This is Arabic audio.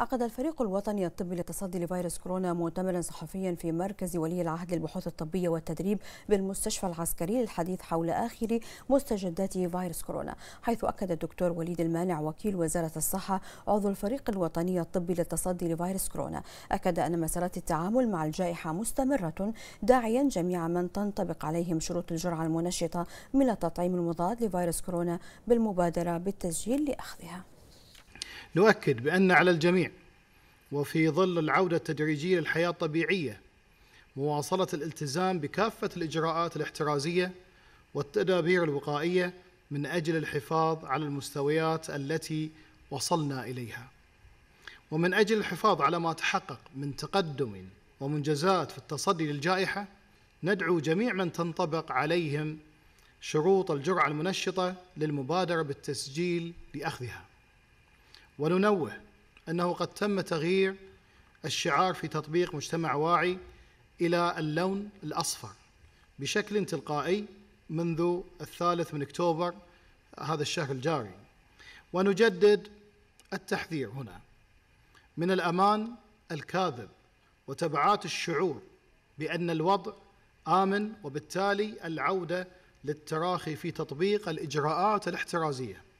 عقد الفريق الوطني الطبي للتصدي لفيروس كورونا مؤتمرا صحفيا في مركز ولي العهد للبحوث الطبيه والتدريب بالمستشفى العسكري للحديث حول اخر مستجدات فيروس كورونا، حيث اكد الدكتور وليد المانع وكيل وزاره الصحه عضو الفريق الوطني الطبي للتصدي لفيروس كورونا، اكد ان مسارات التعامل مع الجائحه مستمره داعيا جميع من تنطبق عليهم شروط الجرعه المنشطه من التطعيم المضاد لفيروس كورونا بالمبادره بالتسجيل لاخذها. نؤكد بأن على الجميع وفي ظل العودة التدريجية للحياة الطبيعية مواصلة الالتزام بكافة الإجراءات الاحترازية والتدابير الوقائية من أجل الحفاظ على المستويات التي وصلنا إليها ومن أجل الحفاظ على ما تحقق من تقدم ومنجزات في التصدي للجائحة ندعو جميع من تنطبق عليهم شروط الجرعة المنشطة للمبادرة بالتسجيل لأخذها وننوه أنه قد تم تغيير الشعار في تطبيق مجتمع واعي إلى اللون الأصفر بشكل تلقائي منذ الثالث من أكتوبر هذا الشهر الجاري ونجدد التحذير هنا من الأمان الكاذب وتبعات الشعور بأن الوضع آمن وبالتالي العودة للتراخي في تطبيق الإجراءات الاحترازية